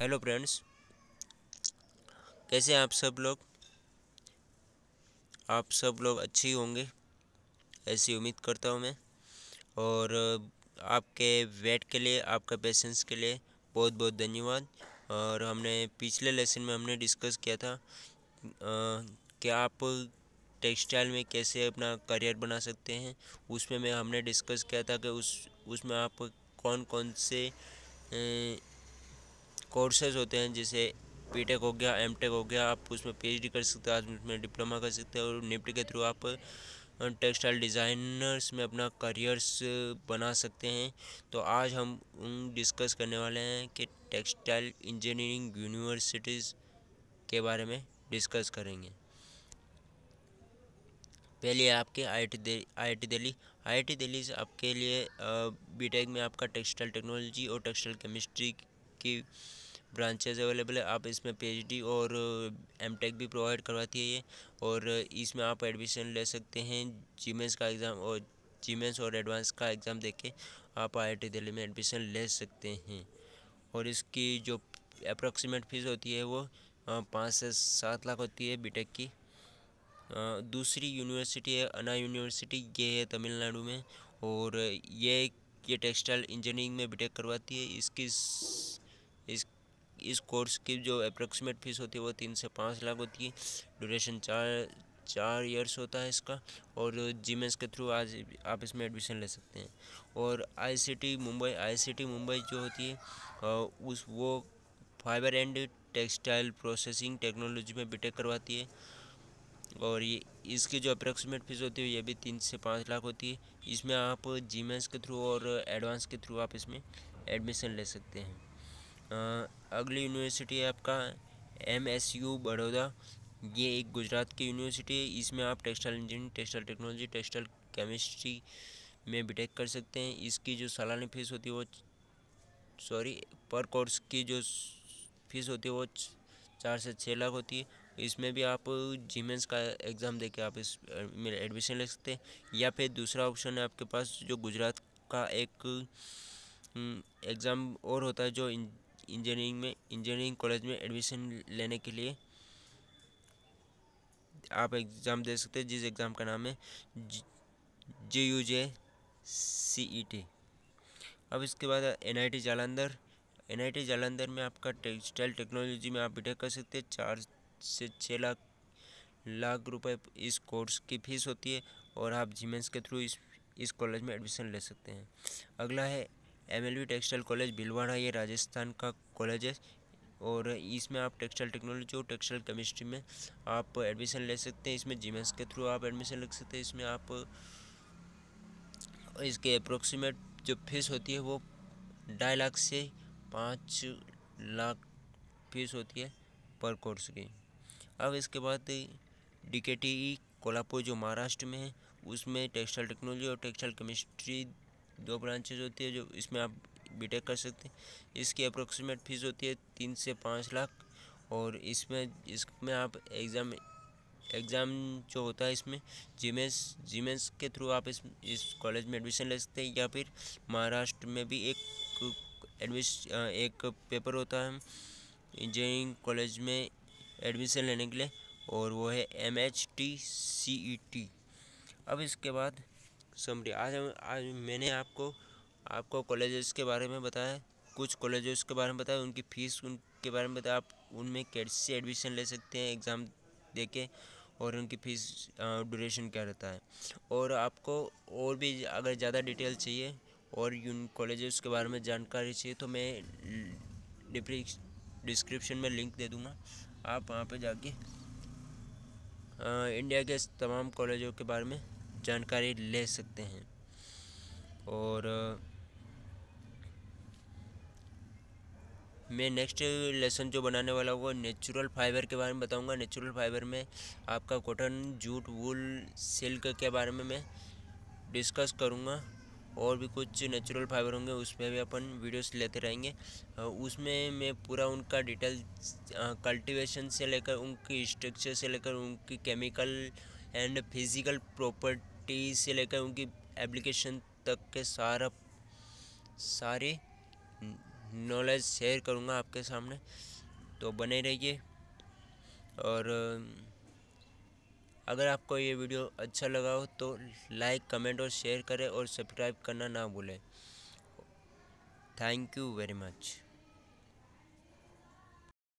hello friends कैसे हैं आप सब लोग आप सब लोग अच्छे होंगे ऐसी उम्मीद करता हूँ मैं और आपके वेट के लिए आपका पेशेंस के लिए बहुत बहुत धन्यवाद और हमने पिछले लेसन में हमने डिस्कस किया था कि आप टेक्सटाइल में कैसे अपना करियर बना सकते हैं उसमें में हमने डिस्कस किया था कि उस उसमें आप कौन कौन से ए, कोर्सेज होते हैं जैसे बीटेक हो गया एमटेक हो गया आप उसमें पीएचडी कर सकते हो आप उसमें डिप्लोमा कर सकते हो और निफ्टी के थ्रू आप टेक्सटाइल डिज़ाइनर्स में अपना करियर्स बना सकते हैं तो आज हम डिस्कस करने वाले हैं कि टेक्सटाइल इंजीनियरिंग यूनिवर्सिटीज़ के बारे में डिस्कस करेंगे पहले आपके I T I T Delhi I T Delhi से आपके लिए बीटेक में आपका टेक्सटाइल टेक्नोलॉजी और टेक्सटाइल केमिस्ट्री की ब्रांचेज अवेलेबल है आप इसमें पीएचडी और एमटेक भी प्रोवाइड करवाती है ये और इसमें आप एडमिशन ले सकते हैं जीमेंस का एग्ज़ाम और जीमेंस और एडवांस का एग्ज़ाम दे के आप आई दिल्ली में एडमिशन ले सकते हैं और इसकी जो अप्रोक्सीमेट फ़ीस होती है वो पाँच से सात लाख होती है बीटेक की दूसरी यूनिवर्सिटी है अना यूनिवर्सिटी ये है तमिलनाडु में और ये ये टेक्सटाइल इंजीनियरिंग में बीटेक करवाती है इसकी इस इस कोर्स की जो अप्रोक्सीमेट फ़ीस होती है वो तीन से पाँच लाख होती है ड्यूरेशन चार चार ईयर्स होता है इसका और जी के थ्रू आज आप इसमें एडमिशन ले सकते हैं और आईसीटी मुंबई आईसीटी मुंबई जो होती है उस वो fibre and textile processing technology में बीटेक करवाती है और ये इसकी जो अप्रोक्सीमेट फ़ीस होती है ये भी तीन से पाँच लाख होती है इसमें आप जी के थ्रू और एडवांस के थ्रू आप इसमें एडमिशन ले सकते हैं अगली यूनिवर्सिटी है आपका एम एस यू बड़ौदा ये एक गुजरात की यूनिवर्सिटी है इसमें आप textile engineering textile technology textile chemistry में बीटेक कर सकते हैं इसकी जो सालाना फ़ीस होती है वो सॉरी पर कोर्स की जो फीस होती है वो चार से छः लाख होती है इसमें भी आप जीमेंस का एग्ज़ाम दे के आप इस में एडमिशन ले सकते हैं या फिर दूसरा ऑप्शन है आपके पास जो गुजरात का एक एग्ज़ाम हम्म, और होता है जो इंजीनियरिंग में इंजीनियरिंग कॉलेज में एडमिशन लेने के लिए आप एग्ज़ाम दे सकते हैं जिस एग्ज़ाम का नाम है जे you J C E T अब इसके बाद N I T Jalandhar N I T Jalandhar में आपका टेक्सटाइल टेक्नोलॉजी में आप बीटेक कर सकते हैं चार से छः लाख लाख रुपए इस कोर्स की फ़ीस होती है और आप जीमेंस के थ्रू इस इस कॉलेज में एडमिशन ले सकते हैं अगला है M L textile college Bhilwara ये राजस्थान का कॉलेज है और इसमें आप टेक्सटाइल टेक्नोलॉजी और टेक्सटाइल केमिस्ट्री में आप एडमिशन ले सकते हैं इसमें जीमेस के थ्रू आप एडमिशन ले सकते हैं इसमें आप इसके अप्रोक्सीमेट जो फीस होती है वो ढाई लाख से पाँच लाख फीस होती है पर कोर्स की अब इसके बाद डी के टी कोल्हापुर जो महाराष्ट्र में है उसमें टेक्सटाइल टेक्नोलॉजी और टेक्सटाइल केमिस्ट्री दो ब्रांचेज होती है जो इसमें आप बीटेक कर सकते हैं इसकी अप्रोक्सीमेट फ़ीस होती है तीन से पाँच लाख और इसमें इसमें आप एग्ज़ाम एग्ज़ाम जो होता है इसमें जीमेंस जीमेंस के थ्रू आप इस इस कॉलेज में एडमिशन ले सकते हैं या फिर महाराष्ट्र में भी एक एडमिश एक पेपर होता है इंजीनियरिंग कॉलेज में एडमिशन लेने के लिए और वो है M H T C E T अब इसके बाद समरी आज हम आज मैंने आपको आपको कॉलेजेस के बारे में बताया कुछ कॉलेजेस के बारे में बताया उनकी फ़ीस उनके बारे में बताया आप उनमें कैसे एडमिशन ले सकते हैं एग्ज़ाम दे के और उनकी फ़ीस ड्यूरेशन क्या रहता है और आपको और भी अगर ज़्यादा डिटेल चाहिए और उन कॉलेजेस के बारे में जानकारी चाहिए तो मैं डिस्क्रिप्शन में लिंक दे दूँगा आप वहाँ पर जाके इंडिया के तमाम कॉलेजों के बारे में जानकारी ले सकते हैं और मैं नेक्स्ट लेसन जो बनाने वाला हूँ वो नेचुरल फाइबर के बारे में बताऊंगा नेचुरल फाइबर में आपका कॉटन जूट वूल सिल्क के बारे में मैं डिस्कस करूँगा और भी कुछ नेचुरल फाइबर होंगे उसमें भी अपन वीडियोस लेते रहेंगे उसमें मैं पूरा उनका डिटेल कल्टीवेशन से लेकर उनकी स्ट्रक्चर से लेकर उनकी chemical and physical propert properties से e लेकर उनकी एप्लीकेशन तक के सारा सारे नॉलेज शेयर करूँगा आपके सामने तो बने रहिए और अगर आपको ये वीडियो अच्छा लगा हो तो लाइक कमेंट और शेयर करें और सब्सक्राइब करना ना भूलें थैंक यू वेरी मच